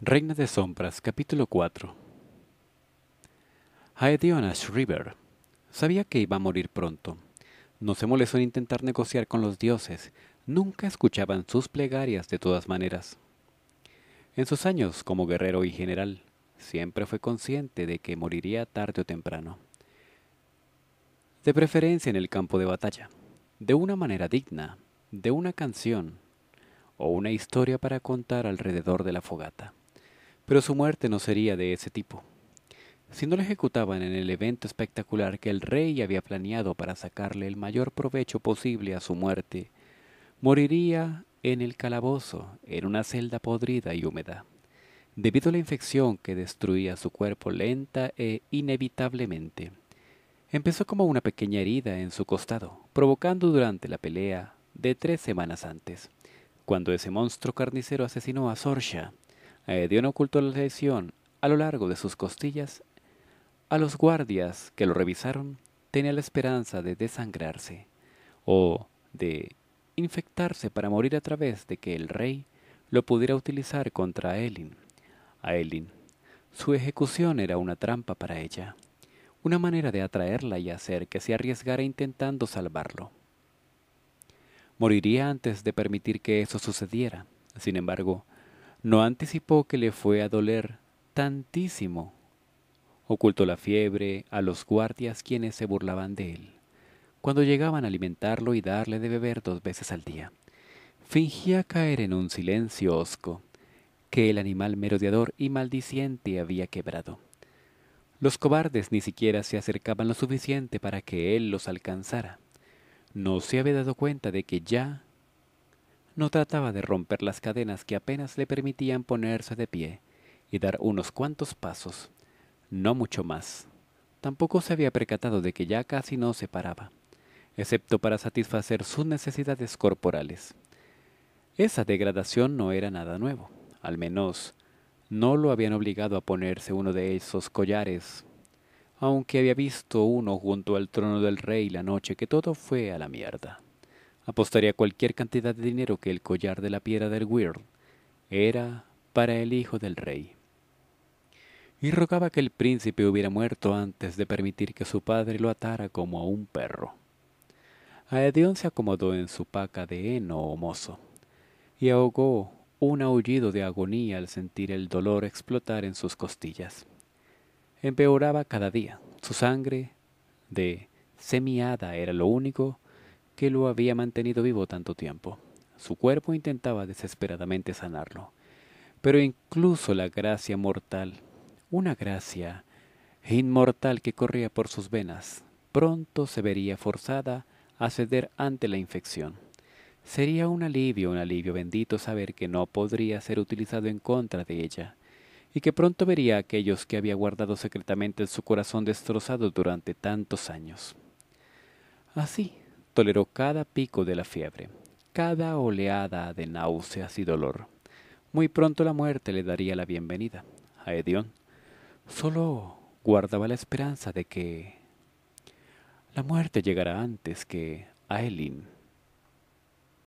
Reina de Sombras, capítulo 4 Aedionash River sabía que iba a morir pronto. No se molestó en intentar negociar con los dioses, nunca escuchaban sus plegarias de todas maneras. En sus años como guerrero y general, siempre fue consciente de que moriría tarde o temprano. De preferencia en el campo de batalla, de una manera digna, de una canción o una historia para contar alrededor de la fogata. Pero su muerte no sería de ese tipo. Si no lo ejecutaban en el evento espectacular que el rey había planeado para sacarle el mayor provecho posible a su muerte, moriría en el calabozo, en una celda podrida y húmeda, debido a la infección que destruía su cuerpo lenta e inevitablemente. Empezó como una pequeña herida en su costado, provocando durante la pelea de tres semanas antes, cuando ese monstruo carnicero asesinó a Sorsha, Edión eh, ocultó la lesión a lo largo de sus costillas. A los guardias que lo revisaron tenía la esperanza de desangrarse o de infectarse para morir a través de que el rey lo pudiera utilizar contra A Elin, su ejecución era una trampa para ella, una manera de atraerla y hacer que se arriesgara intentando salvarlo. Moriría antes de permitir que eso sucediera. Sin embargo, no anticipó que le fue a doler tantísimo. Ocultó la fiebre a los guardias quienes se burlaban de él, cuando llegaban a alimentarlo y darle de beber dos veces al día. Fingía caer en un silencio hosco, que el animal merodeador y maldiciente había quebrado. Los cobardes ni siquiera se acercaban lo suficiente para que él los alcanzara. No se había dado cuenta de que ya no trataba de romper las cadenas que apenas le permitían ponerse de pie y dar unos cuantos pasos, no mucho más. Tampoco se había percatado de que ya casi no se paraba, excepto para satisfacer sus necesidades corporales. Esa degradación no era nada nuevo, al menos no lo habían obligado a ponerse uno de esos collares, aunque había visto uno junto al trono del rey la noche que todo fue a la mierda. Apostaría cualquier cantidad de dinero que el collar de la piedra del Weird era para el hijo del rey. Y rogaba que el príncipe hubiera muerto antes de permitir que su padre lo atara como a un perro. Aedion se acomodó en su paca de heno o mozo y ahogó un aullido de agonía al sentir el dolor explotar en sus costillas. Empeoraba cada día. Su sangre de semiada era lo único lo había mantenido vivo tanto tiempo. Su cuerpo intentaba desesperadamente sanarlo. Pero incluso la gracia mortal, una gracia inmortal que corría por sus venas, pronto se vería forzada a ceder ante la infección. Sería un alivio, un alivio bendito saber que no podría ser utilizado en contra de ella, y que pronto vería a aquellos que había guardado secretamente en su corazón destrozado durante tantos años. Así, Toleró cada pico de la fiebre, cada oleada de náuseas y dolor. Muy pronto la muerte le daría la bienvenida a Edión. Solo guardaba la esperanza de que la muerte llegara antes que a Elin.